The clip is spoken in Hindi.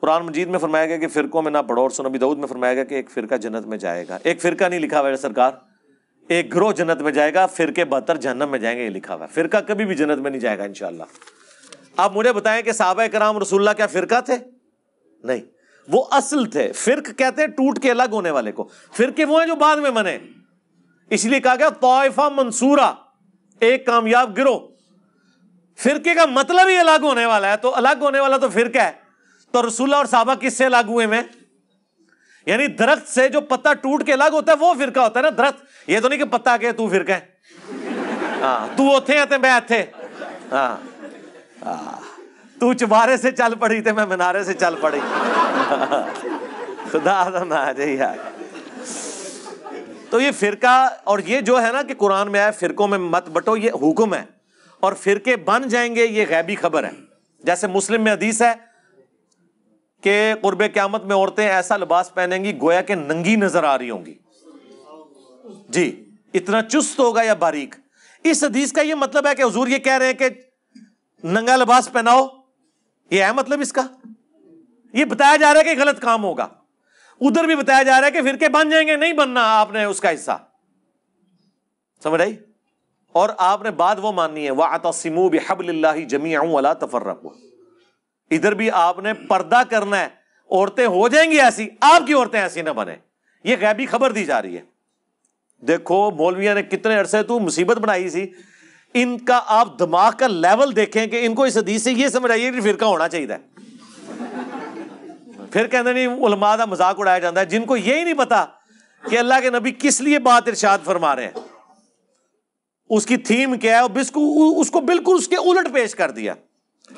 कुरान मजीद में फरमाया गया कि फ़िरकों में ना पढ़ो और सुनबी दाऊद में फरमाया गया कि एक फ़िरका जन्नत में जाएगा एक फ़िरका नहीं लिखा हुआ है सरकार एक ग्रोह जन्नत में जाएगा फ़िरके बहतर जहन्नम में जाएंगे ये लिखा हुआ है फ़िरका कभी भी जन्नत में नहीं जाएगा इन आप मुझे बताएं कि साहब कराम रसुल्ला क्या फ़िरका थे नहीं वो असल थे फिरक कहते हैं टूट के अलग होने वाले को फिरके वो हैं जो बाद में बने इसलिए कहा गया तोयफा मंसूरा एक कामयाब गिरोह फिरके का मतलब ही अलग होने वाला है तो अलग होने वाला तो फिरका है तो रसूल और साहबा किससे अलग हुए हैं यानी दरख्त से जो पत्ता टूट के अलग होता है वो फिरका होता है ना दरख्त ये तो नहीं कि पत्ता के तू फिरका है हाँ तू वो तो मैं थे हाँ, हाँ। तू चुबारे से चल पड़ी थे तो मैं मनारे से चल पड़ी खुदा ना यार तो ये फिरका और ये जो है ना कि कुरान में आया फिरकों में मत बटो ये हुक्म है और फिरके बन जाएंगे ये गैबी खबर है जैसे मुस्लिम में अदीस है कि कुरब क्यामत में औरतें ऐसा लिबास पहनेंगी गोया के नंगी नजर आ रही होंगी जी इतना चुस्त होगा या बारीक इस हदीस का यह मतलब है कि हजूर ये कह रहे हैं कि नंगा लिबास पहनाओ ये है मतलब इसका ये बताया जा रहा है कि गलत काम होगा उधर भी बताया जा रहा है कि फिरके बन जाएंगे नहीं बनना आपने उसका हिस्सा समझ आई और आपने बात वो माननी है वाह आता सिमू बेहबल जमी आऊँ अला तफर इधर भी आपने पर्दा करना है औरतें हो जाएंगी ऐसी आपकी औरतें ऐसी ना बने ये गैबी खबर दी जा रही है देखो मौलविया ने कितने अरसे तू मुसीबत बनाई थी इनका आप दिमाग का लेवल देखें कि इनको इस हदीस से ये समझ आइए कि फिरका होना चाहिए फिर कहते नहीं उलमा का मजाक उड़ाया जाता है जिनको यही नहीं पता कि अल्लाह के नबी किस लिए बात इर्शाद फरमा रहे हैं उसकी थीम क्या है उसको बिल्कुल उसके उलट पेश कर दिया